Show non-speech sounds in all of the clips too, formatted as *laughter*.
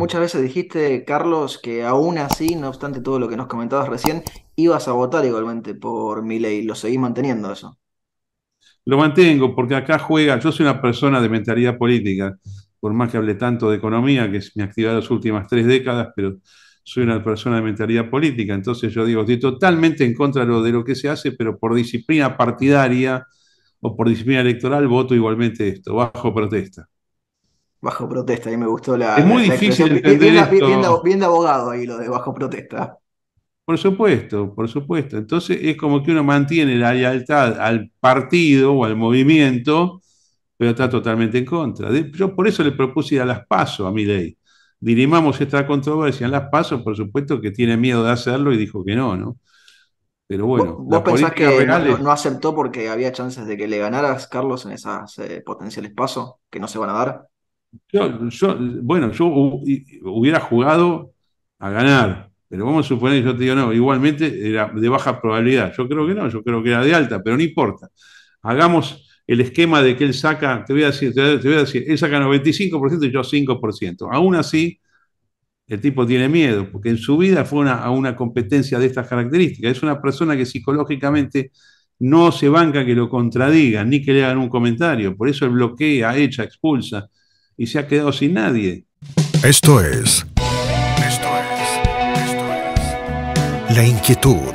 Muchas veces dijiste, Carlos, que aún así, no obstante todo lo que nos comentabas recién, ibas a votar igualmente por mi ley. ¿Lo seguís manteniendo eso? Lo mantengo porque acá juega, yo soy una persona de mentalidad política, por más que hable tanto de economía, que es mi actividad las últimas tres décadas, pero soy una persona de mentalidad política, entonces yo digo, estoy totalmente en contra de lo que se hace, pero por disciplina partidaria o por disciplina electoral voto igualmente esto, bajo protesta. Bajo protesta, y me gustó la. Es muy difícil entender bien, de abogado ahí lo de bajo protesta. Por supuesto, por supuesto. Entonces es como que uno mantiene la lealtad al partido o al movimiento, pero está totalmente en contra. Yo por eso le propuse ir a las pasos a mi ley. Dirimamos esta controversia en las pasos, por supuesto que tiene miedo de hacerlo y dijo que no, ¿no? Pero bueno. ¿Vos, pensás que no, aceptó porque había chances de que le ganaras, Carlos, en esas eh, potenciales pasos que no se van a dar? Yo, bueno, yo hubiera jugado a ganar, pero vamos a suponer que yo te digo, no, igualmente era de baja probabilidad. Yo creo que no, yo creo que era de alta, pero no importa. Hagamos el esquema de que él saca, te voy a decir, te voy a decir él saca 95% y yo 5%. Aún así, el tipo tiene miedo, porque en su vida fue a una competencia de estas características. Es una persona que psicológicamente no se banca que lo contradigan ni que le hagan un comentario. Por eso el bloquea, echa, expulsa y se ha quedado sin nadie. Esto es. Esto es. Esto es. La inquietud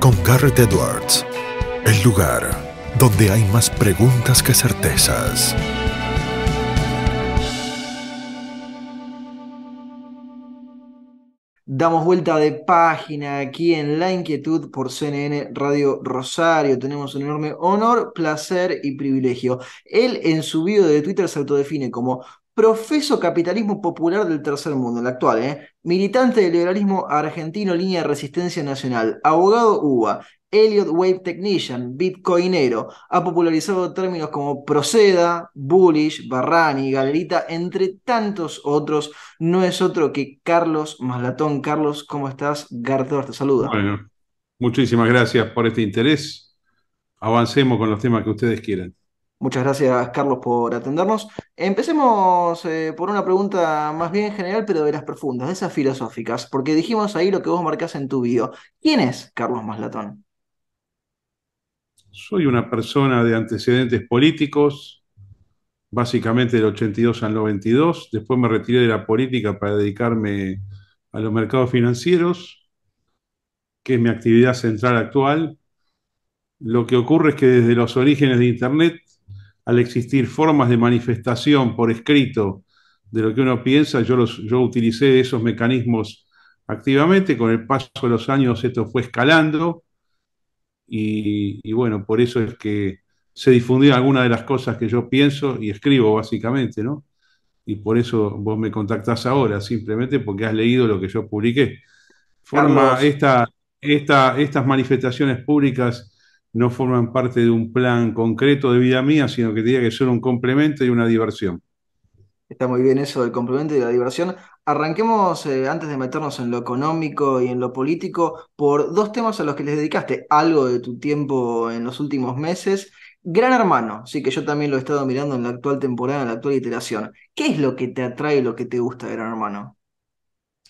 con Garrett Edwards. El lugar donde hay más preguntas que certezas. Damos vuelta de página aquí en La Inquietud por CNN Radio Rosario. Tenemos un enorme honor, placer y privilegio. Él en su video de Twitter se autodefine como profeso capitalismo popular del tercer mundo, el actual, ¿eh? militante del liberalismo argentino, línea de resistencia nacional, abogado UBA, Elliot Wave Technician, bitcoinero, ha popularizado términos como Proceda, Bullish, Barrani, Galerita, entre tantos otros, no es otro que Carlos Maslatón. Carlos, ¿cómo estás? Gartor te saluda. Bueno, muchísimas gracias por este interés. Avancemos con los temas que ustedes quieran. Muchas gracias, Carlos, por atendernos. Empecemos eh, por una pregunta más bien general, pero de las profundas, de esas filosóficas, porque dijimos ahí lo que vos marcás en tu video. ¿Quién es Carlos Maslatón? Soy una persona de antecedentes políticos, básicamente del 82 al 92. Después me retiré de la política para dedicarme a los mercados financieros, que es mi actividad central actual. Lo que ocurre es que desde los orígenes de Internet al existir formas de manifestación por escrito de lo que uno piensa, yo, los, utilicé esos mecanismos activamente, con el paso de los años esto fue escalando y, bueno, por eso es que se difundió alguna de las cosas que yo pienso y escribo básicamente, ¿no? Y por eso vos me contactás ahora, simplemente porque has leído lo que yo publiqué. Forma esta, esta, estas manifestaciones públicas no forman parte de un plan concreto de vida mía, sino que diría que ser un complemento y una diversión. Está muy bien eso del complemento y la diversión. Arranquemos, eh, antes de meternos en lo económico y en lo político, por dos temas a los que les dedicaste algo de tu tiempo en los últimos meses. Gran Hermano, sí que yo también lo he estado mirando en la actual temporada, en la actual iteración. ¿Qué es lo que te atrae, lo que te gusta de Gran Hermano?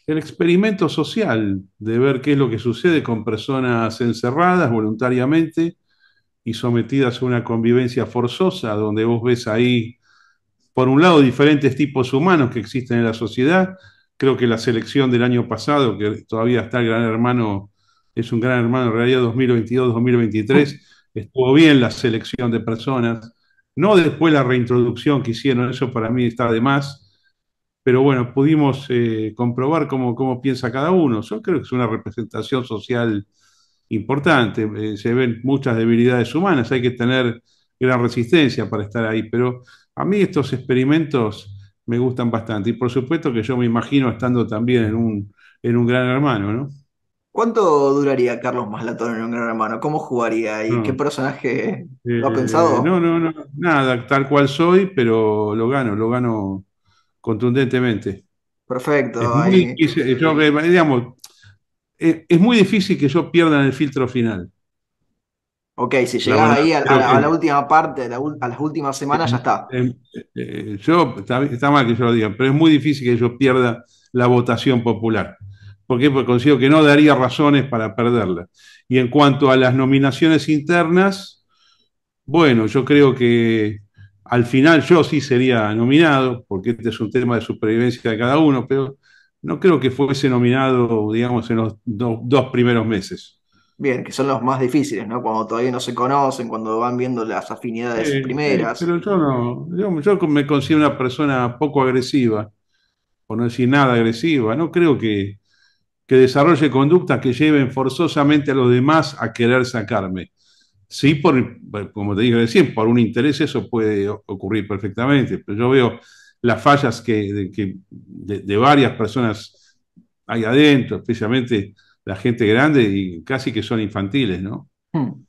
el experimento social de ver qué es lo que sucede con personas encerradas voluntariamente y sometidas a una convivencia forzosa, donde vos ves ahí, por un lado, diferentes tipos humanos que existen en la sociedad. Creo que la selección del año pasado, que todavía está el gran hermano, es un gran hermano en realidad 2022-2023, estuvo bien la selección de personas. No después la reintroducción que hicieron, eso para mí está de más pero bueno, pudimos eh, comprobar cómo, cómo, piensa cada uno. Yo creo que es una representación social importante, eh, se ven muchas debilidades humanas, hay que tener gran resistencia para estar ahí, pero a mí estos experimentos me gustan bastante y por supuesto que yo me imagino estando también en un, gran hermano, ¿Cuánto duraría Carlos Maslatón en un gran hermano? ¿Cómo jugaría? ¿Y qué personaje lo ha eh, pensado? No, no, no, nada, tal cual soy, pero lo gano, lo gano contundentemente. Perfecto. Es muy, digamos, es muy difícil que yo pierda en el filtro final. Ok, si llegas ahí a, la, última parte, a, las últimas semanas, ya está. Eh, eh, yo, está, mal que yo lo diga, pero es muy difícil que yo pierda la votación popular. ¿Por qué? Porque considero que no daría razones para perderla. Y en cuanto a las nominaciones internas, bueno, yo creo que al final yo sí sería nominado, porque este es un tema de supervivencia de cada uno, pero no creo que fuese nominado, digamos, en los dos primeros meses. Bien, que son los más difíciles, ¿no? Cuando todavía no se conocen, cuando van viendo las afinidades primeras. pero yo no, yo, me considero una persona poco agresiva, por no decir nada agresiva. No creo que, que desarrolle conductas que lleven forzosamente a los demás a querer sacarme. Sí, por, como te dije recién, por un interés eso puede ocurrir perfectamente, pero yo veo las fallas que, de, varias personas hay adentro, especialmente la gente grande, y casi que son infantiles, ¿no? Hmm.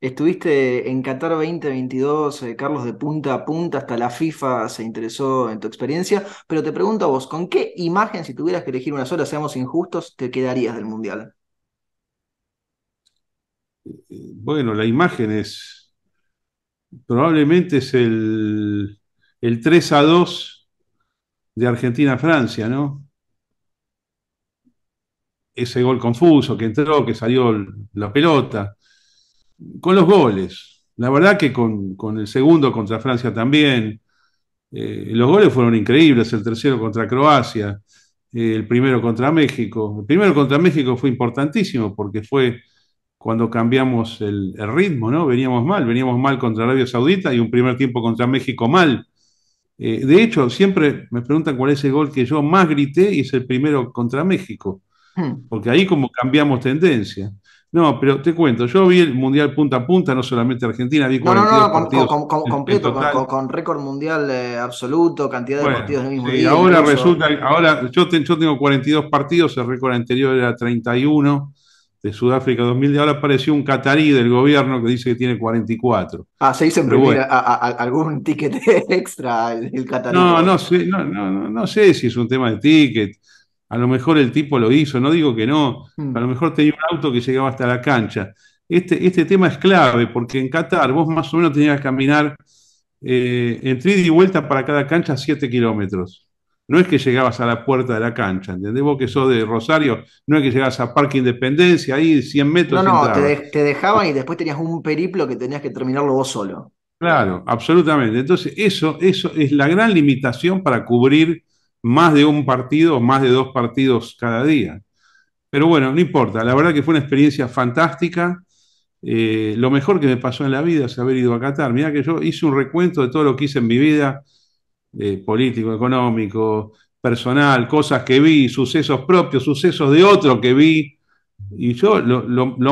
Estuviste en Qatar 2022, eh, Carlos, de punta a punta, hasta la FIFA se interesó en tu experiencia, pero te pregunto a vos, ¿con qué imagen, si tuvieras que elegir una sola, seamos injustos, te quedarías del Mundial? bueno, la imagen es, probablemente es el, 3 a 2 de Argentina-Francia, ¿no? Ese gol confuso que entró, que salió la pelota, con los goles. La verdad que con, el segundo contra Francia también. Eh, los goles fueron increíbles, el tercero contra Croacia, eh, el primero contra México. El primero contra México fue importantísimo porque fue cuando cambiamos el, ritmo, ¿no? Veníamos mal, veníamos mal contra Arabia Saudita y un primer tiempo contra México mal. Eh, de hecho, siempre me preguntan cuál es el gol que yo más grité y es el primero contra México, hmm. porque ahí como cambiamos tendencia. No, pero te cuento, yo vi el Mundial punta a punta, no solamente Argentina, vi No, no, no, completo, con, récord mundial eh, absoluto, cantidad de partidos en el mismo día. Ahora resulta, ahora yo, yo tengo 42 partidos, el récord anterior era 31, de Sudáfrica 2000 ahora apareció un catarí del gobierno que dice que tiene 44. Ah, se hizo a, algún *laughs* ticket extra el catarí. No no, sé, no, no, no sé si es un tema de ticket. A lo mejor el tipo lo hizo, no digo que no. Mm. A lo mejor tenía un auto que llegaba hasta la cancha. Este, este tema es clave porque en Qatar vos más o menos tenías que caminar eh, en entre y vuelta para cada cancha 7 kilómetros. No es que llegabas a la puerta de la cancha, ¿entendés? Vos que sos de Rosario, no es que llegabas a Parque Independencia, ahí 100 metros. No, no, te, dejaban y después tenías un periplo que tenías que terminarlo vos solo. Claro, absolutamente. Entonces, eso, eso es la gran limitación para cubrir más de un partido, más de dos partidos cada día. Pero bueno, no importa, la verdad que fue una experiencia fantástica. Eh, lo mejor que me pasó en la vida es haber ido a Qatar. Mirá que yo hice un recuento de todo lo que hice en mi vida eh, político, económico, personal, cosas que vi, sucesos propios, sucesos de otro que vi. Y yo, lo,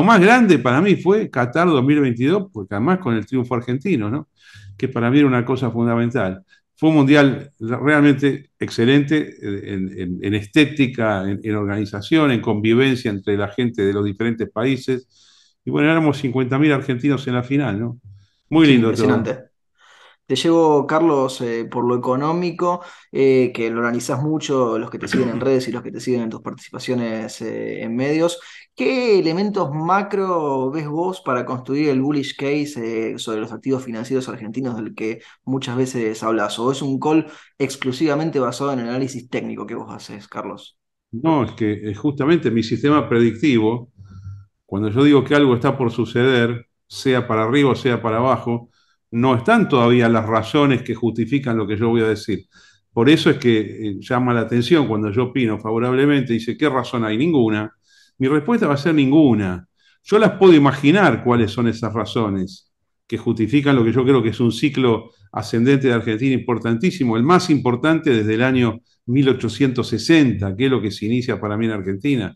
más grande para mí fue Qatar 2022, porque además con el triunfo argentino, que para mí era una cosa fundamental. Fue un mundial realmente excelente en, estética, en, organización, en convivencia entre la gente de los diferentes países. Y bueno, éramos 50.000 argentinos en la final, ¿no? Muy lindo. impresionante. Te llevo, Carlos, eh, por lo económico, eh, que lo analizás mucho, los que te siguen en *clears throat* redes y los que te siguen en tus participaciones eh, en medios. ¿Qué elementos macro ves vos para construir el bullish case sobre los activos financieros argentinos del que muchas veces hablas? ¿O es un call exclusivamente basado en el análisis técnico que vos haces, Carlos? No, es que justamente mi sistema predictivo, cuando yo digo que algo está por suceder, sea para arriba o sea para abajo, no están todavía las razones que justifican lo que yo voy a decir. Por eso es que eh, llama la atención cuando yo opino favorablemente, y dice, ¿qué razón hay? Ninguna. Mi respuesta va a ser ninguna. Yo las puedo imaginar cuáles son esas razones que justifican lo que yo creo que es un ciclo ascendente de Argentina importantísimo, el más importante desde el año 1860, que es lo que se inicia para mí en Argentina.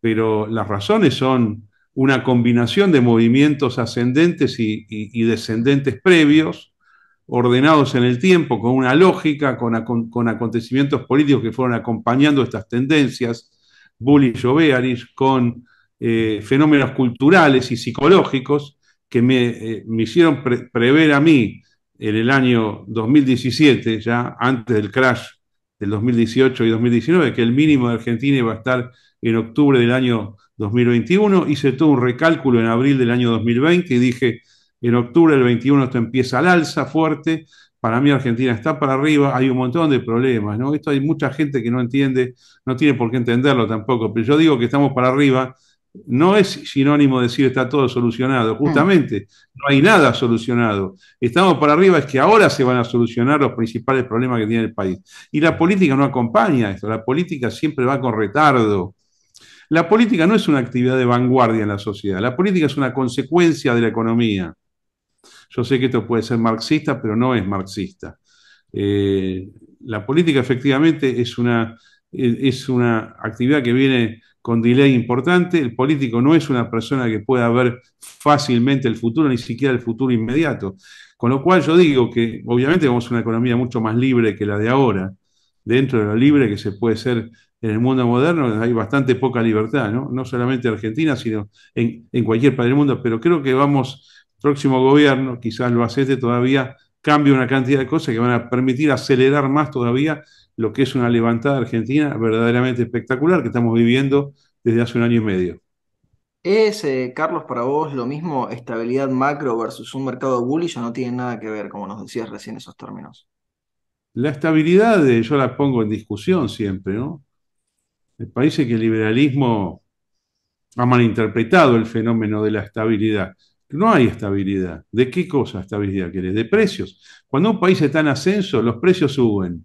Pero las razones son una combinación de movimientos ascendentes y, descendentes previos, ordenados en el tiempo, con una lógica, con, acontecimientos políticos que fueron acompañando estas tendencias, bullish y con eh, fenómenos culturales y psicológicos que me, eh, hicieron prever a mí en el año 2017, ya antes del crash del 2018 y 2019, que el mínimo de Argentina iba a estar en octubre del año 2021. Hice todo un recálculo en abril del año 2020 y dije, en octubre del 21 esto empieza al alza fuerte. Para mí Argentina está para arriba, hay un montón de problemas, ¿no? Esto hay mucha gente que no entiende, no tiene por qué entenderlo tampoco, pero yo digo que estamos para arriba, no es sinónimo decir está todo solucionado, justamente, no hay nada solucionado. Estamos para arriba, es que ahora se van a solucionar los principales problemas que tiene el país. Y la política no acompaña esto, la política siempre va con retardo, la política no es una actividad de vanguardia en la sociedad, la política es una consecuencia de la economía. Yo sé que esto puede ser marxista, pero no es marxista. Eh, la política efectivamente es una, es una actividad que viene con delay importante. El político no es una persona que pueda ver fácilmente el futuro, ni siquiera el futuro inmediato. Con lo cual yo digo que obviamente vamos a una economía mucho más libre que la de ahora, dentro de lo libre que se puede ser en el mundo moderno hay bastante poca libertad, ¿no? No solamente en Argentina, sino en, cualquier parte del mundo. Pero creo que vamos, próximo gobierno, quizás lo acepte todavía, cambie una cantidad de cosas que van a permitir acelerar más todavía lo que es una levantada argentina verdaderamente espectacular que estamos viviendo desde hace un año y medio. ¿Es, eh, Carlos, para vos lo mismo estabilidad macro versus un mercado bullish o no tiene nada que ver, como nos decías recién, esos términos? La estabilidad eh, yo la pongo en discusión siempre, ¿no? Me parece que el liberalismo ha malinterpretado el fenómeno de la estabilidad. No hay estabilidad. ¿De qué cosa estabilidad querés? De precios. Cuando un país está en ascenso, los precios suben.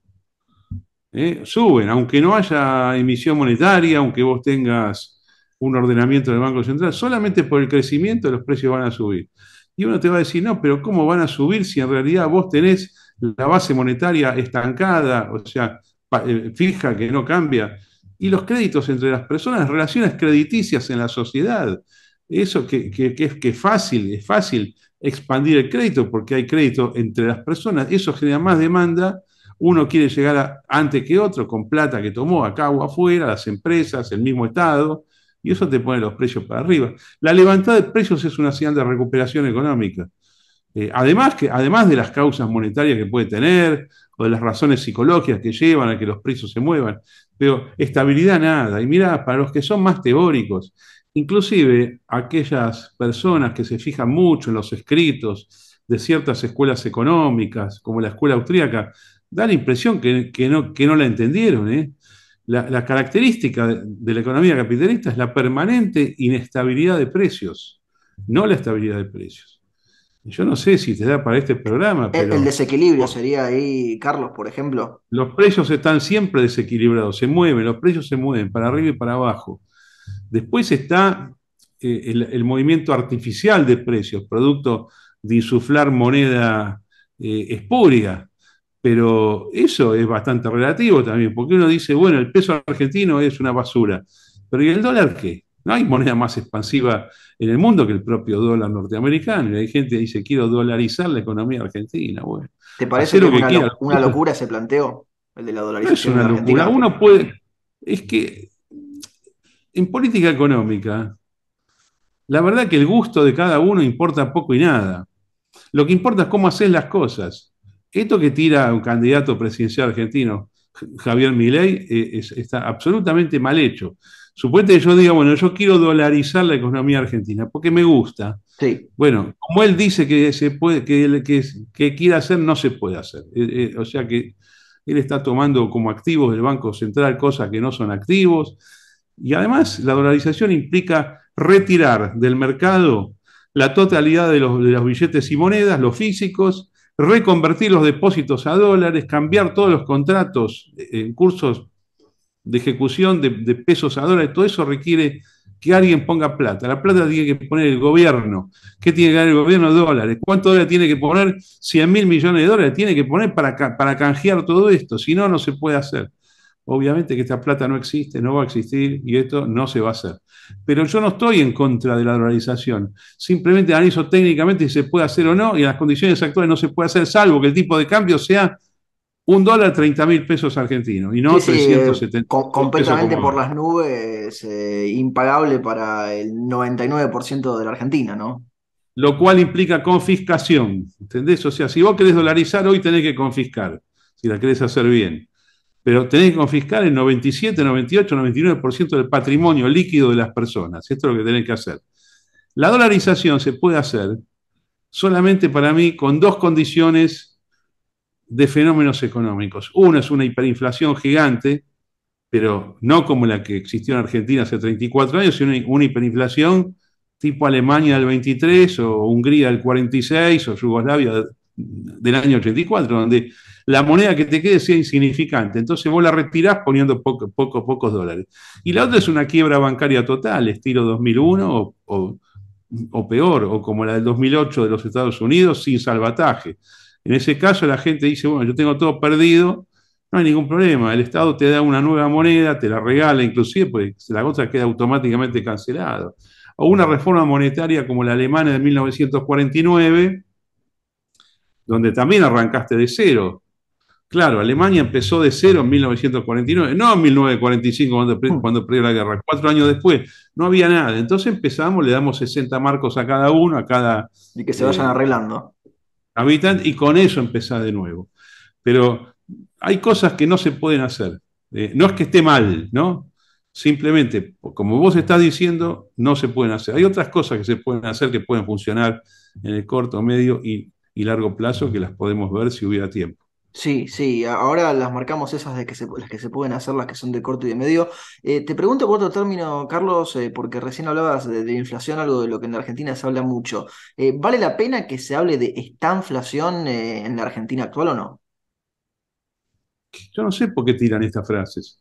¿Eh? Suben, aunque no haya emisión monetaria, aunque vos tengas un ordenamiento del Banco Central, solamente por el crecimiento los precios van a subir. Y uno te va a decir, no, pero ¿cómo van a subir si en realidad vos tenés la base monetaria estancada, o sea, eh, fija, que no cambia? y los créditos entre las personas, relaciones crediticias en la sociedad. Eso que, es, que fácil, es fácil expandir el crédito porque hay crédito entre las personas, eso genera más demanda, uno quiere llegar antes que otro con plata que tomó acá o afuera, las empresas, el mismo Estado, y eso te pone los precios para arriba. La levantada de precios es una señal de recuperación económica. Eh, además, que, además de las causas monetarias que puede tener, o de las razones psicológicas que llevan a que los precios se muevan, pero estabilidad nada. Y mirá, para los que son más teóricos, inclusive aquellas personas que se fijan mucho en los escritos de ciertas escuelas económicas, como la escuela austríaca, da la impresión que, no, que no, la entendieron. ¿eh? La, característica de la economía capitalista es la permanente inestabilidad de precios, no la estabilidad de precios. Yo no sé si te da para este programa. el, desequilibrio sería ahí, Carlos, por ejemplo. Los precios están siempre desequilibrados, se mueven, los precios se mueven para arriba y para abajo. Después está eh, el, movimiento artificial de precios, producto de insuflar moneda eh, Pero eso es bastante relativo también, porque uno dice, bueno, el peso argentino es una basura. Pero ¿y el dólar qué? No hay moneda más expansiva en el mundo que el propio dólar norteamericano. Y hay gente que dice, quiero dolarizar la economía argentina. ¿Te parece que, una, locura se planteó el de la dolarización? es una locura. Uno puede... Es que en política económica, la verdad que el gusto de cada uno importa poco y nada. Lo que importa es cómo haces las cosas. Esto que tira un candidato presidencial argentino, Javier Milei, eh, está absolutamente mal hecho. Supuestamente que yo diga, bueno, yo quiero dolarizar la economía argentina porque me gusta. Bueno, como él dice que se puede, que, quiere hacer, no se puede hacer. Eh, eh, o sea que él está tomando como activos del Banco Central cosas que no son activos. Y además, la dolarización implica retirar del mercado la totalidad de los, de los billetes y monedas, los físicos, reconvertir los depósitos a dólares, cambiar todos los contratos eh, en cursos de ejecución de, pesos a dólares, todo eso requiere que alguien ponga plata. La plata tiene que poner el gobierno. ¿Qué tiene que dar el gobierno? Dólares. ¿Cuánto dólares tiene que poner? 100 mil millones de dólares tiene que poner para, para canjear todo esto. Si no, no se puede hacer. Obviamente que esta plata no existe, no va a existir y esto no se va a hacer. Pero yo no estoy en contra de la dolarización. Simplemente analizo técnicamente si se puede hacer o no y en las condiciones actuales no se puede hacer, salvo que el tipo de cambio sea un dólar 30 mil pesos argentinos y no 370. Eh, completamente por las nubes, eh, impagable para el 99% de la Argentina, ¿no? Lo cual implica confiscación, ¿entendés? O sea, si vos querés dolarizar hoy tenés que confiscar, si la querés hacer bien. Pero tenés que confiscar el 97, 98, 99% del patrimonio líquido de las personas. Esto es lo que tenés que hacer. La dolarización se puede hacer solamente para mí con dos condiciones de fenómenos económicos. Uno es una hiperinflación gigante, pero no como la que existió en Argentina hace 34 años, sino una hiperinflación tipo Alemania del 23 o Hungría del 46 o Yugoslavia del año 84, donde la moneda que te quede sea insignificante. Entonces vos la retirás poniendo poco, poco, pocos dólares. Y la otra es una quiebra bancaria total, estilo 2001 o peor, o como la del 2008 de los Estados Unidos, sin salvataje. En ese caso la gente dice, bueno, yo tengo todo perdido, no hay ningún problema, el Estado te da una nueva moneda, te la regala inclusive, pues la cosa queda automáticamente cancelada. O una reforma monetaria como la alemana de 1949, donde también arrancaste de cero. Claro, Alemania empezó de cero en 1949, no en 1945 cuando, mm. cuando perdió la guerra, cuatro años después, no había nada. Entonces empezamos, le damos 60 marcos a cada uno, a cada... Y que se vayan eh, arreglando habitan y con eso empezar de nuevo. Pero hay cosas que no se pueden hacer. Eh, no es que esté mal, ¿no? Simplemente, como vos estás diciendo, no se pueden hacer. Hay otras cosas que se pueden hacer que pueden funcionar en el corto, medio y largo plazo que las podemos ver si hubiera tiempo. Sí, sí, ahora las marcamos esas de que se, las que se pueden hacer, las que son de corto y de medio. Eh, te pregunto por otro término, Carlos, eh, porque recién hablabas de, inflación, algo de lo que en la Argentina se habla mucho. Eh, ¿Vale la pena que se hable de esta inflación en la Argentina actual o no? Yo no sé por qué tiran estas frases.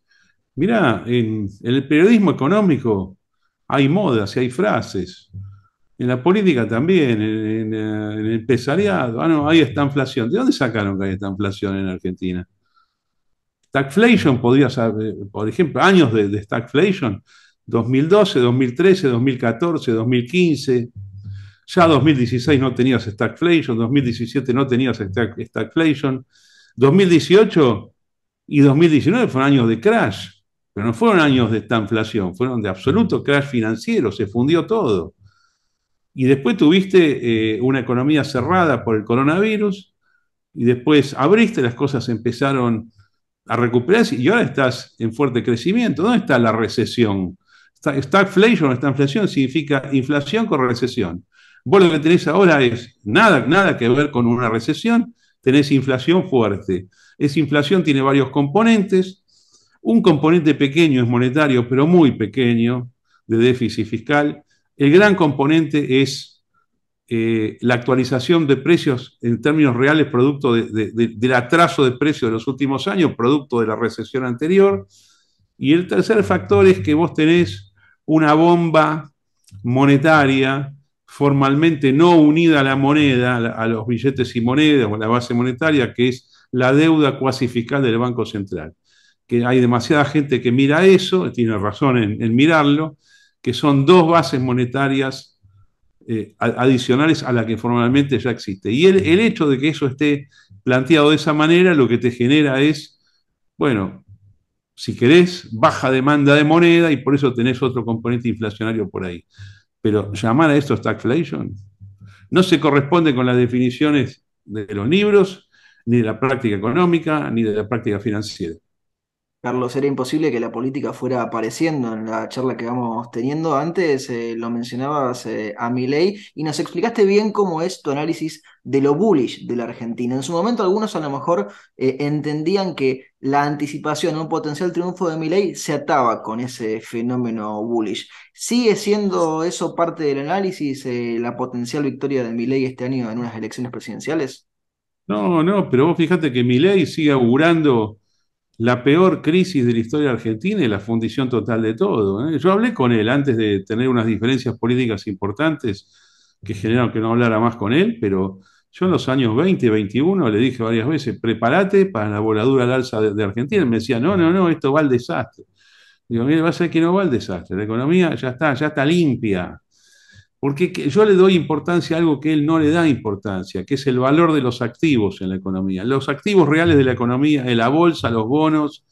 Mirá, en, en el periodismo económico hay modas y hay frases. En la política también, en, eh, el empresariado. Ah, no, hay esta inflación. ¿De dónde sacaron que hay esta inflación en Argentina? Stagflation podría saber, eh, por ejemplo, años de, de stagflation, 2012, 2013, 2014, 2015. Ya 2016 no tenías stagflation, 2017 no tenías stag, stagflation. 2018 y 2019 fueron años de crash, pero no fueron años de esta inflación, fueron de absoluto crash financiero, se fundió todo. Y después tuviste eh, una economía cerrada por el coronavirus, y después abriste, las cosas empezaron a recuperarse y ahora estás en fuerte crecimiento. ¿Dónde está la recesión? Está, stagflation, esta inflación significa inflación con recesión. Vos lo que tenés ahora es nada, nada que ver con una recesión, tenés inflación fuerte. Esa inflación tiene varios componentes. Un componente pequeño es monetario, pero muy pequeño, de déficit fiscal. El gran componente es eh, la actualización de precios en términos reales, producto del atraso de precios de los últimos años, producto de la recesión anterior. Y el tercer factor es que vos tenés una bomba monetaria formalmente no unida a la moneda, a los billetes y monedas o a la base monetaria, que es la deuda cuasi fiscal del Banco Central. Que hay demasiada gente que mira eso, tiene razón en mirarlo, que son dos bases monetarias eh, adicionales a la que formalmente ya existe. Y el, hecho de que eso esté planteado de esa manera lo que te genera es, bueno, si querés, baja demanda de moneda y por eso tenés otro componente inflacionario por ahí. Pero llamar a esto stagflation no se corresponde con las definiciones de los libros, ni de la práctica económica, ni de la práctica financiera. Carlos, era imposible que la política fuera apareciendo en la charla que vamos teniendo. Antes eh, lo mencionabas eh, a Milei y nos explicaste bien cómo es tu análisis de lo bullish de la Argentina. En su momento algunos a lo mejor eh, entendían que la anticipación a un potencial triunfo de Milei se ataba con ese fenómeno bullish. ¿Sigue siendo eso parte del análisis, la potencial victoria de Milei este año en unas elecciones presidenciales? No, no, pero vos fíjate que Milei sigue augurando la peor crisis de la historia argentina y la fundición total de todo. ¿eh? Yo hablé con él antes de tener unas diferencias políticas importantes que generaron que no hablara más con él, pero yo en los años 20, 21 le dije varias veces, prepárate para la voladura al alza de, de Argentina. me decía, no, no, no, esto va al desastre. Digo, mire, va a ser que no va al desastre. La economía ya está, ya está limpia. Porque yo le doy importancia a algo que él no le da importancia, que es el valor de los activos en la economía. Los activos reales de la economía, de la bolsa, los bonos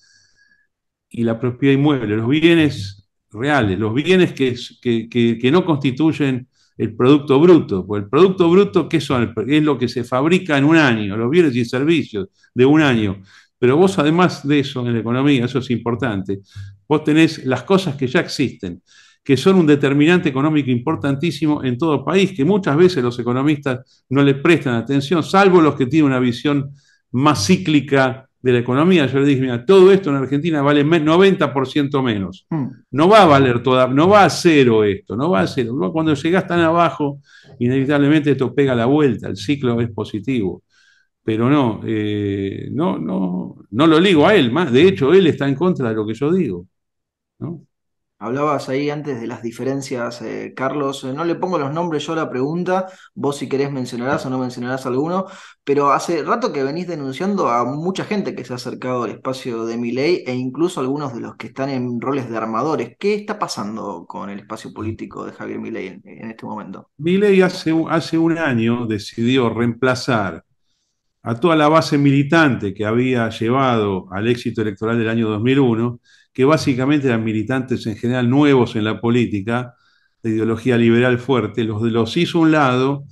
y la propiedad inmueble, los bienes reales, los bienes que, no constituyen el producto bruto. Porque el producto bruto, ¿qué son? Es lo que se fabrica en un año, los bienes y servicios de un año. Pero vos, además de eso, en la economía, eso es importante, vos tenés las cosas que ya existen que son un determinante económico importantísimo en todo país, que muchas veces los economistas no le prestan atención, salvo los que tienen una visión más cíclica de la economía. Yo le dije, mira, todo esto en Argentina vale 90% menos. Hmm. No va a valer toda, no va a cero esto, no va a cero. Cuando llegas tan abajo, inevitablemente esto pega la vuelta, el ciclo es positivo. Pero no, eh, no, no, no lo digo a él más. De hecho, él está en contra de lo que yo digo. ¿no? Hablabas ahí antes de las diferencias, eh, Carlos. Eh, no le pongo los nombres yo a la pregunta, vos si querés mencionarás o no mencionarás alguno, pero hace rato que venís denunciando a mucha gente que se ha acercado al espacio de Miley e incluso algunos de los que están en roles de armadores. ¿Qué está pasando con el espacio político de Javier Milei en, este momento? Milei hace, hace un año decidió reemplazar a toda la base militante que había llevado al éxito electoral del año 2001 que básicamente eran militantes en general nuevos en la política, de ideología liberal fuerte, los, los hizo un lado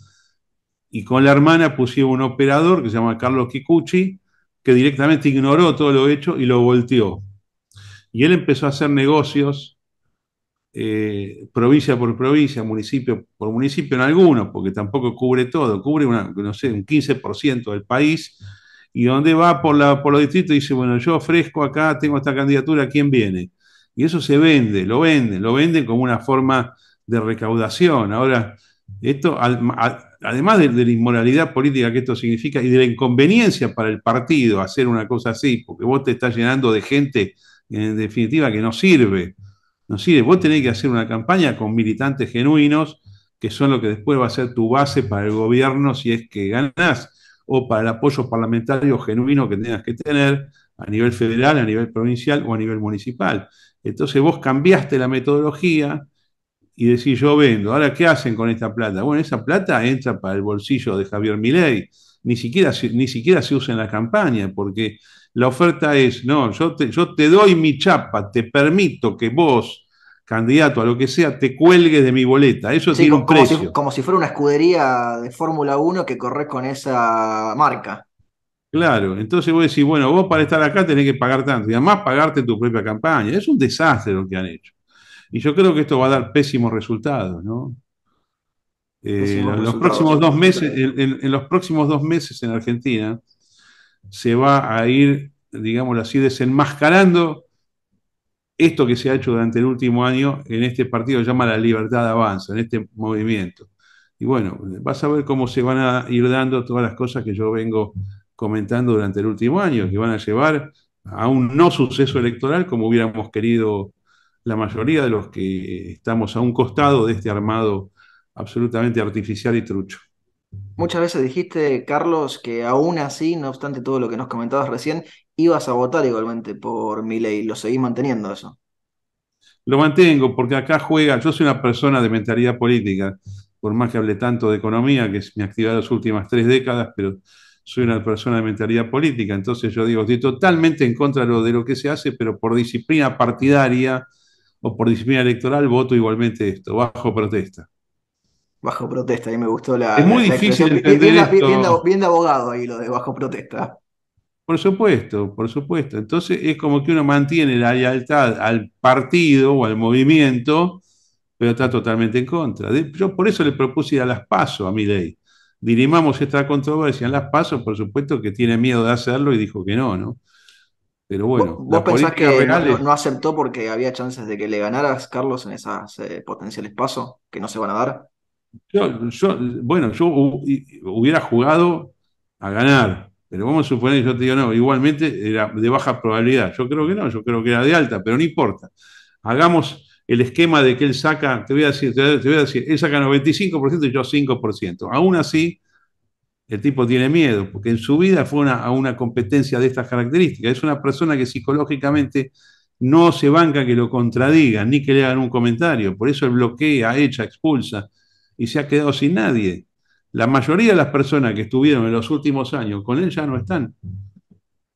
y con la hermana pusieron un operador que se llama Carlos Kikuchi, que directamente ignoró todo lo hecho y lo volteó. Y él empezó a hacer negocios eh, provincia por provincia, municipio por municipio en algunos, porque tampoco cubre todo, cubre no sé, un 15% del país y dónde va por, la, por los distritos y dice, bueno, yo ofrezco acá, tengo esta candidatura, ¿quién viene? Y eso se vende, lo venden, lo venden como una forma de recaudación. Ahora, esto, además de, la inmoralidad política que esto significa y de la inconveniencia para el partido hacer una cosa así, porque vos te estás llenando de gente, en definitiva, que no sirve. No sirve. Vos tenés que hacer una campaña con militantes genuinos, que son lo que después va a ser tu base para el gobierno si es que ganas o para el apoyo parlamentario genuino que tengas que tener a nivel federal, a nivel provincial o a nivel municipal. Entonces vos cambiaste la metodología y decís yo vendo, ahora ¿qué hacen con esta plata? Bueno, esa plata entra para el bolsillo de Javier Milei, ni siquiera, ni siquiera se usa en la campaña, porque la oferta es, no, yo yo te doy mi chapa, te permito que vos candidato a lo que sea, te cuelgues de mi boleta. Eso tiene un precio. como si fuera una escudería de Fórmula 1 que corres con esa marca. Claro, entonces vos decís, bueno, vos para estar acá tenés que pagar tanto y además pagarte tu propia campaña. Es un desastre lo que han hecho. Y yo creo que esto va a dar pésimos resultados, ¿no? Eh, los próximos dos meses, en, en, los próximos dos meses en Argentina se va a ir, digámoslo así, desenmascarando esto que se ha hecho durante el último año en este partido, llama la libertad avanza, en este movimiento. Y bueno, vas a ver cómo se van a ir dando todas las cosas que yo vengo comentando durante el último año, que van a llevar a un no suceso electoral como hubiéramos querido la mayoría de los que eh, estamos a un costado de este armado absolutamente artificial y trucho. Muchas veces dijiste, Carlos, que aún así, no obstante todo lo que nos comentabas recién, ibas a votar igualmente por mi ley. lo seguís manteniendo eso. Lo mantengo porque acá juega, yo soy una persona de mentalidad política, por más que hable tanto de economía, que es mi actividad las últimas tres décadas, pero soy una persona de mentalidad política, entonces yo digo, estoy totalmente en contra de lo, que se hace, pero por disciplina partidaria o por disciplina electoral voto igualmente esto, bajo protesta. Bajo protesta, y me gustó la... Es muy difícil abogado ahí lo de bajo protesta. Por supuesto, por supuesto. Entonces es como que uno mantiene la lealtad al partido o al movimiento, pero está totalmente en contra. Yo por eso le propuse ir a las pasos a mi ley. Dirimamos esta controversia en las pasos, por supuesto que tiene miedo de hacerlo y dijo que no, ¿no? Pero bueno. ¿Vos, pensás que no, aceptó porque había chances de que le ganaras, Carlos, en esas eh, potenciales pasos que no se van a dar? yo, bueno, yo hubiera jugado a ganar, pero vamos a suponer que yo te digo, no, igualmente era de baja probabilidad. Yo creo que no, yo creo que era de alta, pero no importa. Hagamos el esquema de que él saca, te voy a decir, te voy a decir él saca 95% y yo 5%. Aún así, el tipo tiene miedo, porque en su vida fue a una competencia de estas características. Es una persona que psicológicamente no se banca que lo contradigan, ni que le hagan un comentario. Por eso el bloquea, echa, expulsa, y se ha quedado sin nadie. La mayoría de las personas que estuvieron en los últimos años con él ya no están.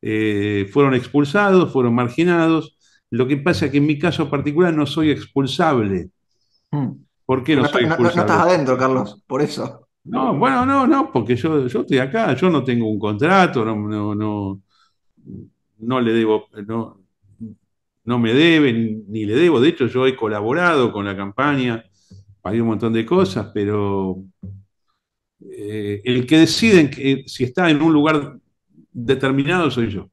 Eh, fueron expulsados, fueron marginados. Lo que pasa es que en mi caso particular no soy expulsable. Mm. ¿Por qué no, soy No, estás adentro, Carlos, por eso. No, bueno, no, no, porque yo, yo estoy acá, yo no tengo un contrato, no, no, no, no le debo, no, no me deben ni le debo. De hecho, yo he colaborado con la campaña, hay un montón de cosas, pero eh, el que decide que, si está en un lugar determinado soy yo.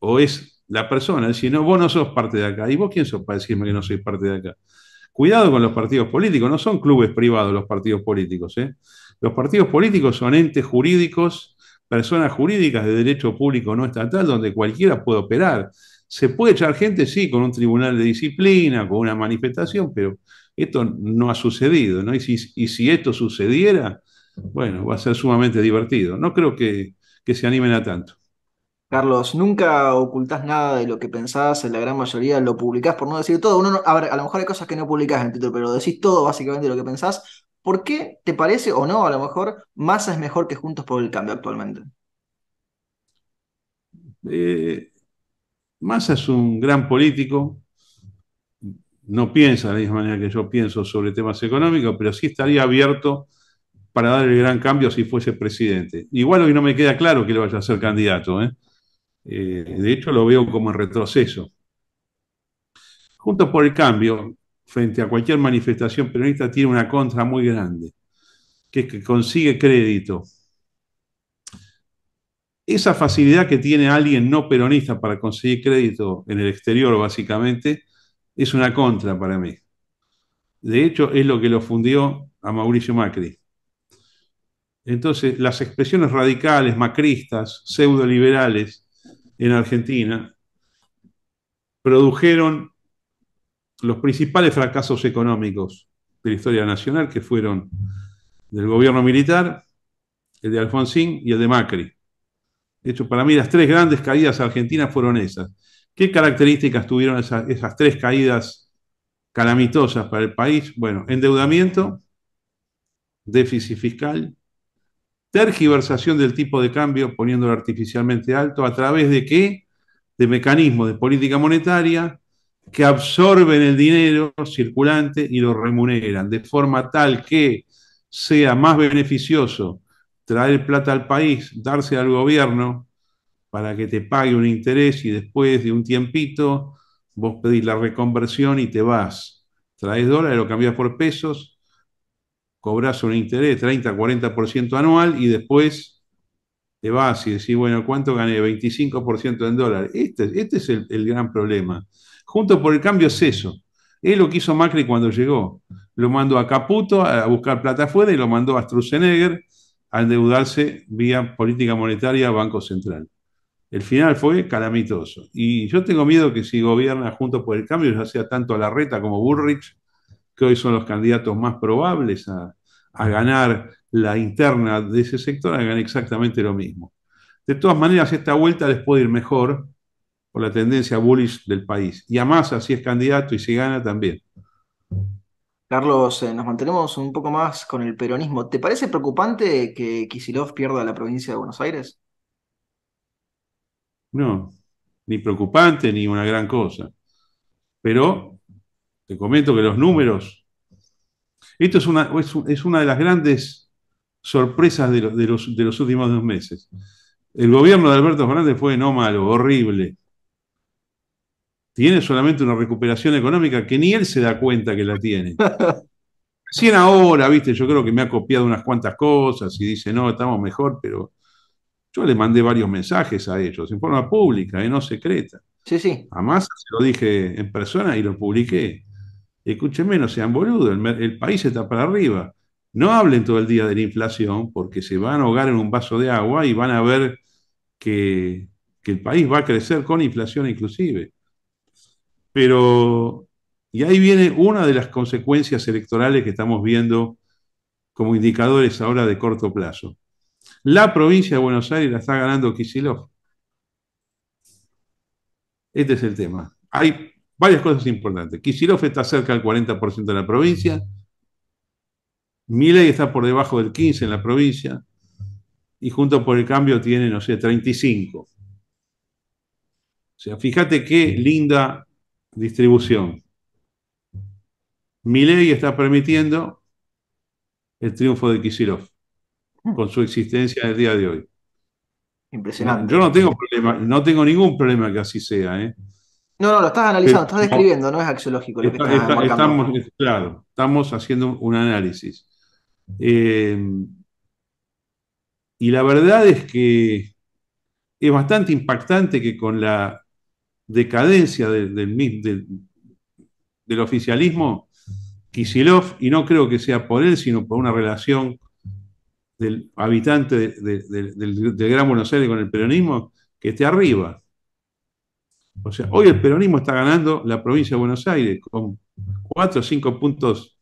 O es la persona, si no, vos no sos parte de acá. ¿Y vos quién sos para decirme que no soy parte de acá? Cuidado con los partidos políticos, no son clubes privados los partidos políticos. ¿eh? Los partidos políticos son entes jurídicos, personas jurídicas de derecho público no estatal, donde cualquiera puede operar. Se puede echar gente, sí, con un tribunal de disciplina, con una manifestación, pero esto no ha sucedido, ¿no? Y si, esto sucediera, bueno, va a ser sumamente divertido. No creo que, se animen a tanto. Carlos, nunca ocultás nada de lo que pensás, en la gran mayoría lo publicás, por no decir todo. Uno a, ver, a lo mejor hay cosas que no publicás en título pero decís todo básicamente de lo que pensás. ¿Por qué te parece o no, a lo mejor, Massa es mejor que Juntos por el Cambio actualmente? Eh, Massa es un gran político, no piensa de la misma manera que yo pienso sobre temas económicos, pero sí estaría abierto para dar el gran cambio si fuese presidente. Igual hoy no me queda claro que le vaya a ser candidato. ¿eh? Eh, de hecho, lo veo como en retroceso. Junto por el Cambio, frente a cualquier manifestación peronista, tiene una contra muy grande, que es que consigue crédito. Esa facilidad que tiene alguien no peronista para conseguir crédito en el exterior, básicamente, es una contra para mí. De hecho, es lo que lo fundió a Mauricio Macri. Entonces, las expresiones radicales, macristas, pseudo-liberales en Argentina produjeron los principales fracasos económicos de la historia nacional, que fueron del gobierno militar, el de Alfonsín y el de Macri. De hecho, para mí las tres grandes caídas argentinas fueron esas. ¿Qué características tuvieron esas, tres caídas calamitosas para el país? Bueno, endeudamiento, déficit fiscal, tergiversación del tipo de cambio poniéndolo artificialmente alto, a través de qué? De mecanismos de política monetaria que absorben el dinero circulante y lo remuneran, de forma tal que sea más beneficioso traer plata al país, darse al gobierno para que te pague un interés y después de un tiempito vos pedís la reconversión y te vas. Traes dólares, lo cambias por pesos, cobras un interés 30, 40% anual y después te vas y decís, bueno, ¿cuánto gané? 25% en dólares. Este, este, es el, gran problema. Junto por el cambio es eso. Es lo que hizo Macri cuando llegó. Lo mandó a Caputo a buscar plata afuera y lo mandó a Struzenegger a endeudarse vía política monetaria Banco Central. El final fue calamitoso. Y yo tengo miedo que si gobierna junto por el cambio, ya sea tanto la reta como Bullrich, que hoy son los candidatos más probables a, ganar la interna de ese sector, hagan exactamente lo mismo. De todas maneras, esta vuelta les puede ir mejor por la tendencia bullish del país. Y a Massa, si es candidato y si gana, también. Carlos, eh, nos mantenemos un poco más con el peronismo. ¿Te parece preocupante que Kisilov pierda la provincia de Buenos Aires? No, ni preocupante ni una gran cosa. Pero te comento que los números, esto es una, es una de las grandes sorpresas de los, de, los, últimos dos meses. El gobierno de Alberto Fernández fue no malo, horrible. Tiene solamente una recuperación económica que ni él se da cuenta que la tiene. *laughs* en ahora, viste, yo creo que me ha copiado unas cuantas cosas y dice, no, estamos mejor, pero yo le mandé varios mensajes a ellos, en forma pública, y eh, no secreta. Sí, sí. A se lo dije en persona y lo publiqué. Escúchenme, no sean boludos, el, país está para arriba. No hablen todo el día de la inflación porque se van a ahogar en un vaso de agua y van a ver que, que el país va a crecer con inflación inclusive. Pero, y ahí viene una de las consecuencias electorales que estamos viendo como indicadores ahora de corto plazo. La provincia de Buenos Aires la está ganando Kisilov. Este es el tema. Hay varias cosas importantes. Kisilov está cerca del 40% de la provincia. Miley está por debajo del 15% en la provincia. Y junto por el cambio tiene, no sé, 35%. O sea, fíjate qué linda distribución. Miley está permitiendo el triunfo de Kisilov. Mm. con su existencia en el día de hoy. Impresionante. Yo no tengo problema, no tengo ningún problema que así sea. ¿eh? No, no, lo estás analizando, estás describiendo, no es axiológico lo estamos, Claro, estamos haciendo un análisis. Eh, y la verdad es que es bastante impactante que con la decadencia del, del, oficialismo, Kisilov, y no creo que sea por él, sino por una relación del habitante del, Gran Buenos Aires con el peronismo que esté arriba. O sea, hoy el peronismo está ganando la provincia de Buenos Aires con cuatro o cinco puntos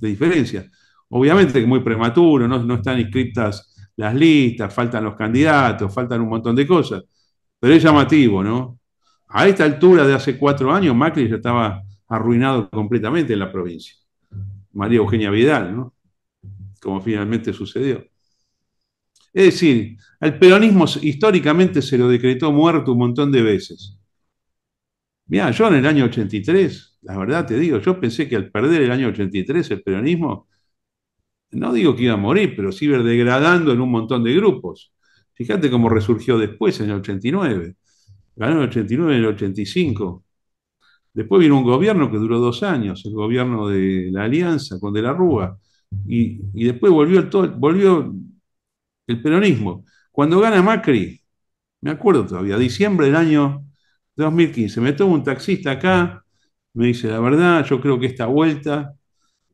de diferencia. Obviamente que es muy prematuro, no, están inscritas las listas, faltan los candidatos, faltan un montón de cosas, pero es llamativo, ¿no? A esta altura de hace cuatro años, Macri ya estaba arruinado completamente en la provincia. María Eugenia Vidal, ¿no? Como finalmente sucedió. Es decir, el peronismo históricamente se lo decretó muerto un montón de veces. Mira, yo en el año 83, la verdad te digo, yo pensé que al perder el año 83 el peronismo, no digo que iba a morir, pero sí degradando en un montón de grupos. Fíjate cómo resurgió después, en el 89. Ganó en el 89, en el 85. Después vino un gobierno que duró dos años, el gobierno de la Alianza con De la Rúa. Y, y después volvió, todo, volvió el peronismo. Cuando gana Macri, me acuerdo todavía, diciembre del año 2015, me tomo un taxista acá, me dice, la verdad, yo creo que esta vuelta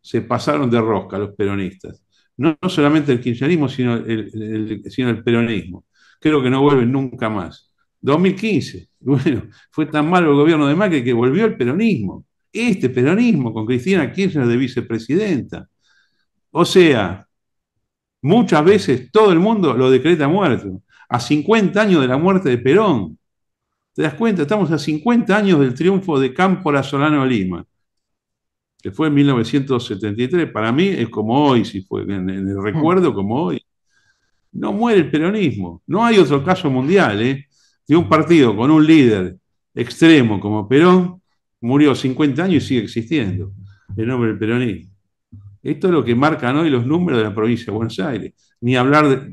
se pasaron de rosca los peronistas. No, solamente el kirchnerismo, sino el, sino el peronismo. Creo que no vuelven nunca más. 2015, *laughs* bueno, fue tan malo el gobierno de Macri que volvió el peronismo. Este peronismo, con Cristina Kirchner de vicepresidenta. O sea, Muchas veces todo el mundo lo decreta muerto. A 50 años de la muerte de Perón. ¿Te das cuenta? Estamos a 50 años del triunfo de Cámpora Solano Lima, que fue en 1973. Para mí es como hoy, si fue en, el recuerdo, como hoy. No muere el peronismo. No hay otro caso mundial ¿eh? de un partido con un líder extremo como Perón, murió 50 años y sigue existiendo el nombre del peronismo. Esto es lo que marcan hoy los números de la provincia de Buenos Aires. Ni hablar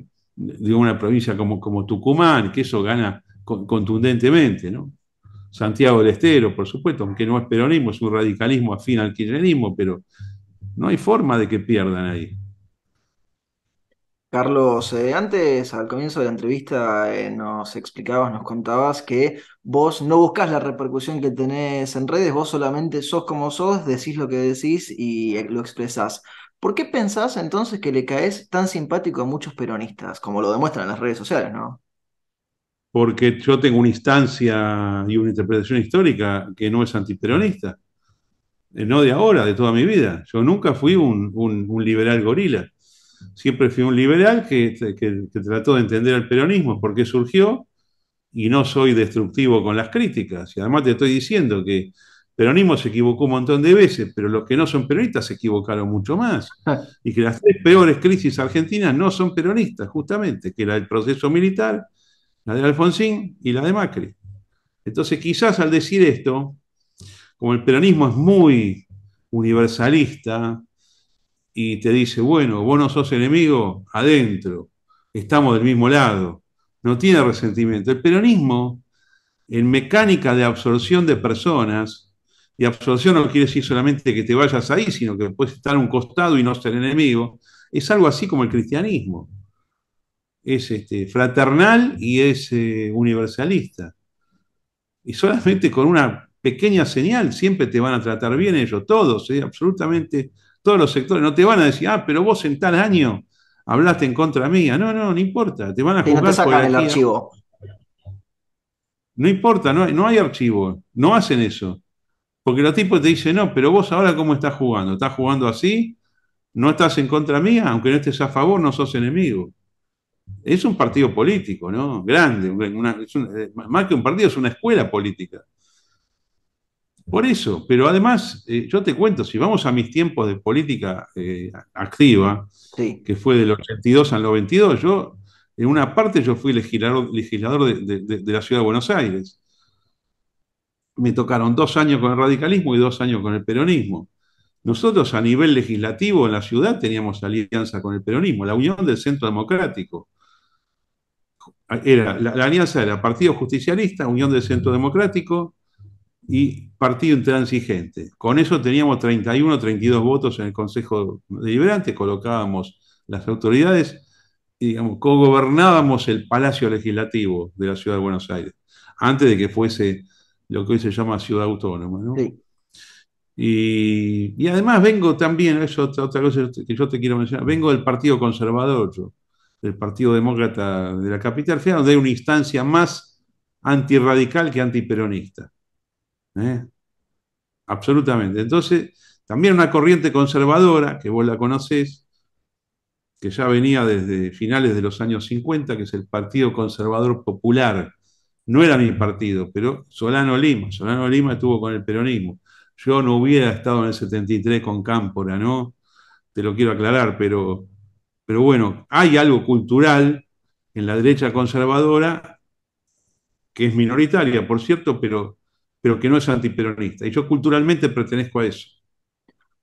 de, una provincia como, como, Tucumán, que eso gana contundentemente, ¿no? Santiago del Estero, por supuesto, aunque no es peronismo, es un radicalismo afín al kirchnerismo, pero no hay forma de que pierdan ahí. Carlos, eh, antes, al comienzo de la entrevista, eh, nos explicabas, nos contabas que vos no buscás la repercusión que tenés en redes, vos solamente sos como sos, decís lo que decís y eh, lo expresás. ¿Por qué pensás entonces que le caes tan simpático a muchos peronistas, como lo demuestran las redes sociales, no? Porque yo tengo una instancia y una interpretación histórica que no es antiperonista. no de ahora, de toda mi vida. Yo nunca fui un liberal gorila siempre fui un liberal que, trató de entender el peronismo, por qué surgió, y no soy destructivo con las críticas. Y además te estoy diciendo que el peronismo se equivocó un montón de veces, pero los que no son peronistas se equivocaron mucho más. Ah. Y que las tres peores crisis argentinas no son peronistas, justamente, que era el proceso militar, la de Alfonsín y la de Macri. Entonces quizás al decir esto, como el peronismo es muy universalista, y te dice, bueno, vos no sos enemigo, adentro, estamos del mismo lado, no tiene resentimiento. El peronismo, en mecánica de absorción de personas, y absorción no quiere decir solamente que te vayas ahí, sino que puedes estar a un costado y no ser enemigo, es algo así como el cristianismo. Es este, fraternal y es eh, universalista. Y solamente con una pequeña señal siempre te van a tratar bien ellos, todos, es ¿eh? absolutamente todos los sectores. No te van a decir, ah, pero vos en tal año hablaste en contra mía. No, no, no importa. Te van a juzgar no el archivo. No importa, no hay, no archivo. No hacen eso. Porque los tipos te dicen, no, pero vos ahora cómo estás jugando. ¿Estás jugando así? ¿No estás en contra mía? Aunque no estés a favor, no sos enemigo. Es un partido político, ¿no? Grande. Eh, más que un partido, es una escuela política. Por eso, pero además, eh, yo te cuento, si vamos a mis tiempos de política eh, activa, que fue del 82 al 92, yo, en una parte yo fui legislador, de, la ciudad de Buenos Aires. Me tocaron dos años con el radicalismo y dos años con el peronismo. Nosotros a nivel legislativo en la ciudad teníamos alianza con el peronismo, la Unión del Centro Democrático. Era, la, la alianza era Partido Justicialista, Unión del Centro Democrático, y Partido Intransigente. Con eso teníamos 31, 32 votos en el Consejo Deliberante, colocábamos las autoridades y digamos, cogobernábamos el Palacio Legislativo de la Ciudad de Buenos Aires, antes de que fuese lo que hoy se llama Ciudad Autónoma. Y, además vengo también, eso otra, cosa que yo te quiero mencionar, vengo del Partido Conservador, yo, del Partido Demócrata de la Capital Federal, donde hay una instancia más antirradical que antiperonista. ¿eh? Absolutamente. Entonces, también una corriente conservadora, que vos la conocés, que ya venía desde finales de los años 50, que es el Partido Conservador Popular. No era mi partido, pero Solano Lima. Solano Lima estuvo con el peronismo. Yo no hubiera estado en el 73 con Cámpora, ¿no? Te lo quiero aclarar, pero, pero bueno, hay algo cultural en la derecha conservadora que es minoritaria, por cierto, pero pero que no es antiperonista. Y yo culturalmente pertenezco a eso.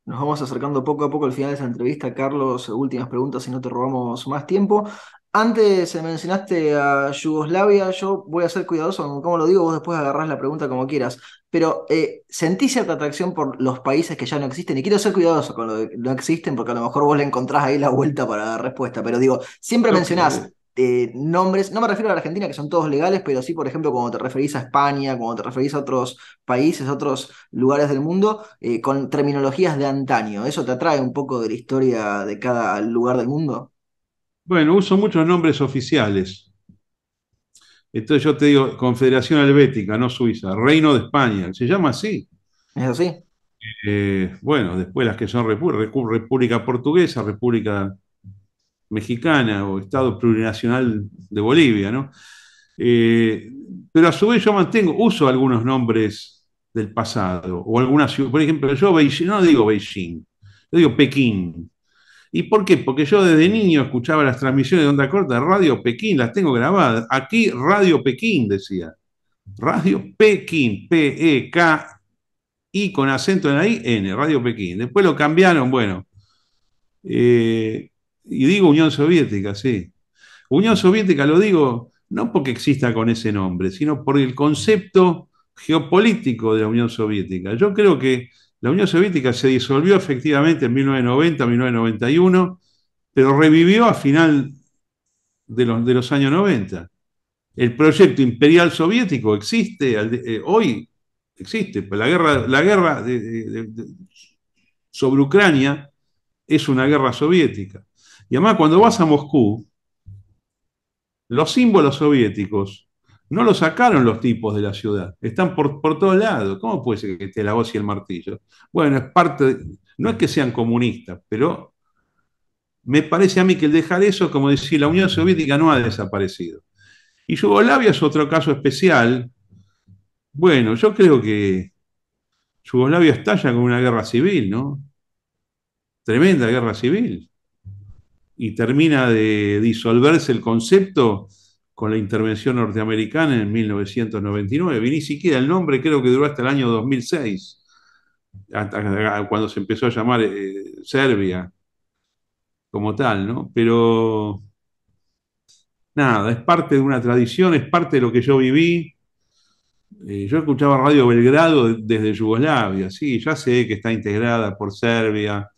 Nos vamos acercando poco a poco al final de esta entrevista, Carlos. Últimas preguntas, si no te robamos más tiempo. Antes eh, mencionaste a Yugoslavia, yo voy a ser cuidadoso como lo digo, vos después agarrás la pregunta como quieras, pero eh, sentí cierta atracción por los países que ya no existen, y quiero ser cuidadoso con lo que no existen, porque a lo mejor vos le encontrás ahí la vuelta para dar respuesta, pero digo, siempre mencionás, nombres, no me refiero a la Argentina, que son todos legales, pero sí, por ejemplo, cuando te referís a España, cuando te referís a otros países, otros lugares del mundo, eh, con terminologías de antaño. ¿Eso te atrae un poco de la historia de cada lugar del mundo? Bueno, uso muchos nombres oficiales. Entonces yo te digo, Confederación Helvética, no Suiza, Reino de España, se llama así. ¿Es así? Eh, bueno, después las que son República Portuguesa, República mexicana o Estado plurinacional de Bolivia, ¿no? Eh, pero a su vez yo mantengo, uso algunos nombres del pasado o algunas ciudades. Por ejemplo, yo Beijing, no digo Beijing, yo digo Pekín. ¿Y por qué? Porque yo desde niño escuchaba las transmisiones de onda corta Radio Pekín, las tengo grabadas. Aquí Radio Pekín decía. Radio Pekín, P-E-K-I con acento en la i N, Radio Pekín. Después lo cambiaron, bueno. Eh, y digo Unión Soviética, sí. Unión Soviética lo digo no porque exista con ese nombre, sino por el concepto geopolítico de la Unión Soviética. Yo creo que la Unión Soviética se disolvió efectivamente en 1990, 1991, pero revivió a final de los, de los años 90. El proyecto imperial soviético existe eh, hoy, existe. La guerra, la guerra sobre Ucrania es una guerra soviética. Y además, cuando vas a Moscú, los símbolos soviéticos no los sacaron los tipos de la ciudad, están por, todos lados. ¿Cómo puede ser que esté la voz y el martillo? Bueno, es parte, no es que sean comunistas, pero me parece a mí que el dejar eso como decir la Unión Soviética no ha desaparecido. Y Yugoslavia es otro caso especial. Bueno, yo creo que Yugoslavia estalla con una guerra civil, ¿no? Tremenda guerra civil y termina de disolverse el concepto con la intervención norteamericana en 1999. Y ni siquiera el nombre creo que duró hasta el año 2006, cuando se empezó a llamar eh, Serbia como tal, ¿no? Pero nada, es parte de una tradición, es parte de lo que yo viví. Eh, yo escuchaba Radio Belgrado desde Yugoslavia, sí, ya sé que está integrada por Serbia,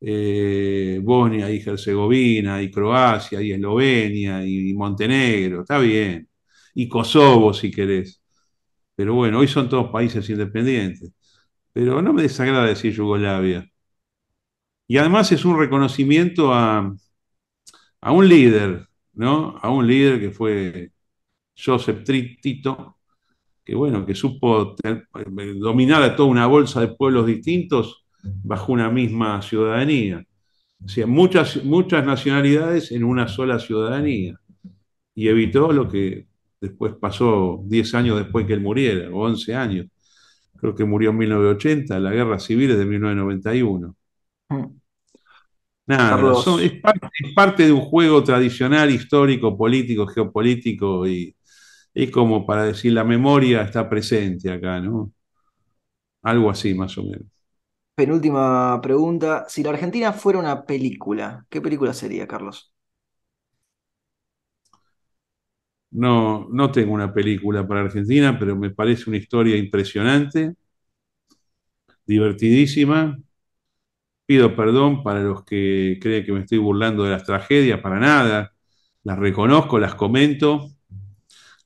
eh, Bosnia y Herzegovina, y Croacia, y Eslovenia, y, Montenegro, está bien, y Kosovo si querés. Pero bueno, hoy son todos países independientes. Pero no me desagrada decir Yugoslavia. Y además es un reconocimiento a, un líder, ¿no? A un líder que fue Joseph Tito, que bueno, que supo eh, dominar a toda una bolsa de pueblos distintos bajo una misma ciudadanía. O sea, muchas, muchas nacionalidades en una sola ciudadanía. Y evitó lo que después pasó 10 años después que él muriera, o 11 años. Creo que murió en 1980, la guerra civil es de 1991. es, parte, de un juego tradicional, histórico, político, geopolítico, y es como para decir la memoria está presente acá, ¿no? Algo así, más o menos. Penúltima pregunta. Si la Argentina fuera una película, ¿qué película sería, Carlos? No, no tengo una película para Argentina, pero me parece una historia impresionante, divertidísima. Pido perdón para los que creen que me estoy burlando de las tragedias, para nada. Las reconozco, las comento.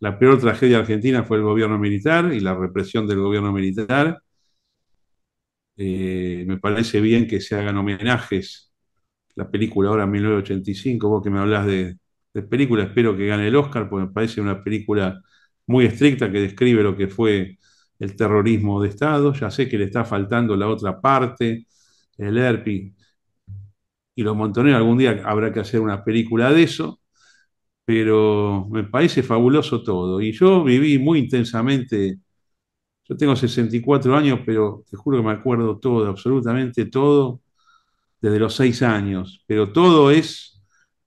La peor tragedia argentina fue el gobierno militar y la represión del gobierno militar. Eh, me parece bien que se hagan homenajes. La película ahora 1985, vos que me hablas de, película, espero que gane el Oscar, porque me parece una película muy estricta que describe lo que fue el terrorismo de Estado. Ya sé que le está faltando la otra parte, el ERPI y los montoneros. Algún día habrá que hacer una película de eso, pero me parece fabuloso todo. Y yo viví muy intensamente yo tengo 64 años, pero te juro que me acuerdo todo, absolutamente todo, desde los seis años. Pero todo es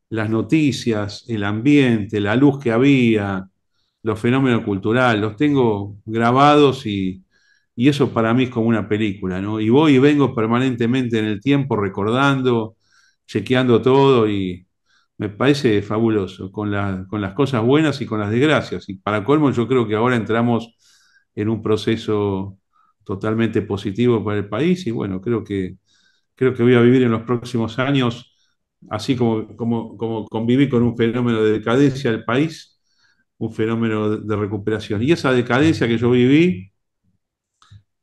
las noticias, el ambiente, la luz que había, los fenómenos culturales, los tengo grabados y, eso para mí es como una película, Y voy y vengo permanentemente en el tiempo recordando, chequeando todo y me parece fabuloso, con, con las cosas buenas y con las desgracias. Y para colmo yo creo que ahora entramos en un proceso totalmente positivo para el país y bueno, creo que, creo que voy a vivir en los próximos años, así como, como, como conviví con un fenómeno de decadencia del país, un fenómeno de, recuperación. Y esa decadencia que yo viví,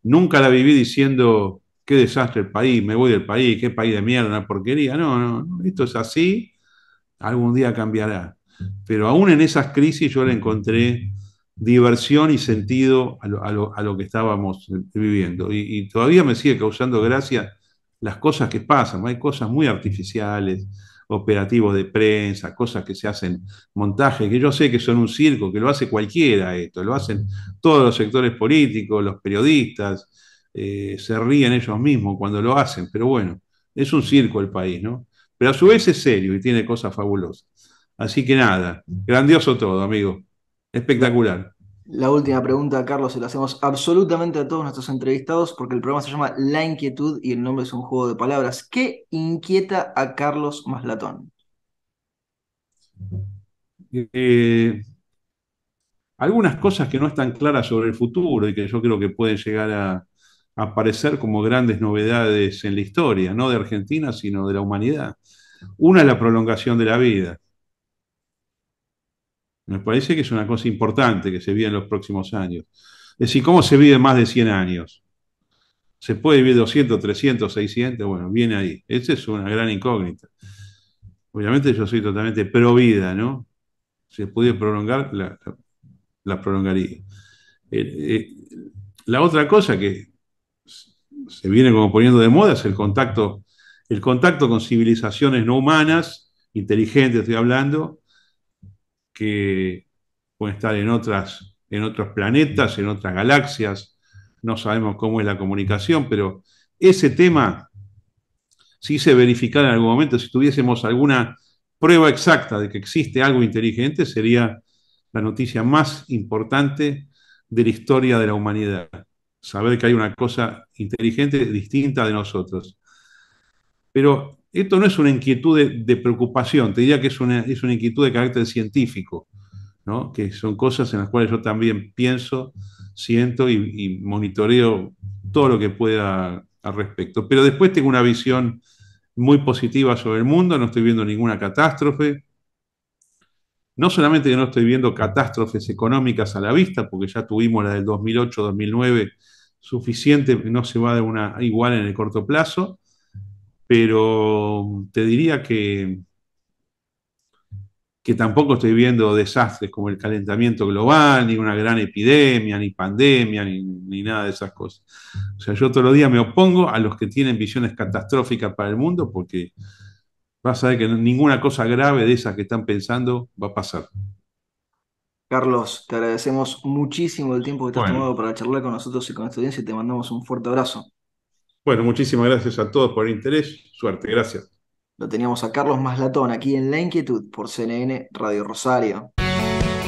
nunca la viví diciendo, qué desastre el país, me voy del país, qué país de mierda, una porquería. No, no, esto es así, algún día cambiará. Pero aún en esas crisis yo la encontré diversión y sentido a lo, que estábamos viviendo. Y, todavía me sigue causando gracia las cosas que pasan. Hay cosas muy artificiales, operativos de prensa, cosas que se hacen, montajes, que yo sé que son un circo, que lo hace cualquiera esto, lo hacen todos los sectores políticos, los periodistas, eh, se ríen ellos mismos cuando lo hacen, pero bueno, es un circo el país, ¿no? Pero a su vez es serio y tiene cosas fabulosas. Así que nada, grandioso todo, amigo. Espectacular. La última pregunta, Carlos, se la hacemos absolutamente a todos nuestros entrevistados porque el programa se llama La Inquietud y el nombre es un juego de palabras. ¿Qué inquieta a Carlos Maslatón? Eh, algunas cosas que no están claras sobre el futuro y que yo creo que pueden llegar a, a aparecer como grandes novedades en la historia, no de Argentina, sino de la humanidad. Una es la prolongación de la vida. Me parece que es una cosa importante que se vive en los próximos años. Es decir, ¿cómo se vive más de 100 años? ¿Se puede vivir 200, 300, 600? Bueno, viene ahí. Esa es una gran incógnita. Obviamente yo soy totalmente pro vida, ¿no? Si se pudiera prolongar, la, prolongaría. Eh, eh, la otra cosa que se viene como poniendo de moda es el contacto, el contacto con civilizaciones no humanas, inteligentes estoy hablando, que pueden estar en, otras, en otros planetas, en otras galaxias, no sabemos cómo es la comunicación, pero ese tema, si se verificara en algún momento, si tuviésemos alguna prueba exacta de que existe algo inteligente, sería la noticia más importante de la historia de la humanidad. Saber que hay una cosa inteligente distinta de nosotros. Pero esto no es una inquietud de, preocupación, te diría que es una, inquietud de carácter científico, que son cosas en las cuales yo también pienso, siento y, y monitoreo todo lo que pueda al respecto. Pero después tengo una visión muy positiva sobre el mundo, no estoy viendo ninguna catástrofe. No solamente que no estoy viendo catástrofes económicas a la vista, porque ya tuvimos la del 2008-2009 suficiente, no se va de una igual en el corto plazo, pero te diría que, que tampoco estoy viendo desastres como el calentamiento global, ni una gran epidemia, ni pandemia, ni, nada de esas cosas. O sea, yo todos los días me opongo a los que tienen visiones catastróficas para el mundo porque vas a ver que ninguna cosa grave de esas que están pensando va a pasar. Carlos, te agradecemos muchísimo el tiempo que te has tomado para charlar con nosotros y con la audiencia y te mandamos un fuerte abrazo. Bueno, muchísimas gracias a todos por el interés. Suerte, gracias. Lo teníamos a Carlos Maslatón aquí en La Inquietud por CNN Radio Rosario.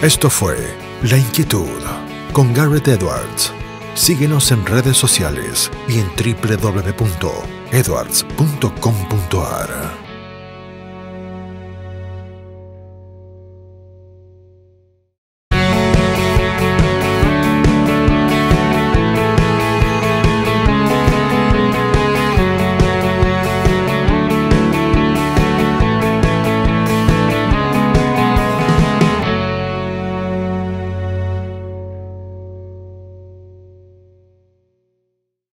Esto fue La Inquietud con Garrett Edwards. Síguenos en redes sociales y en www.edwards.com.ar.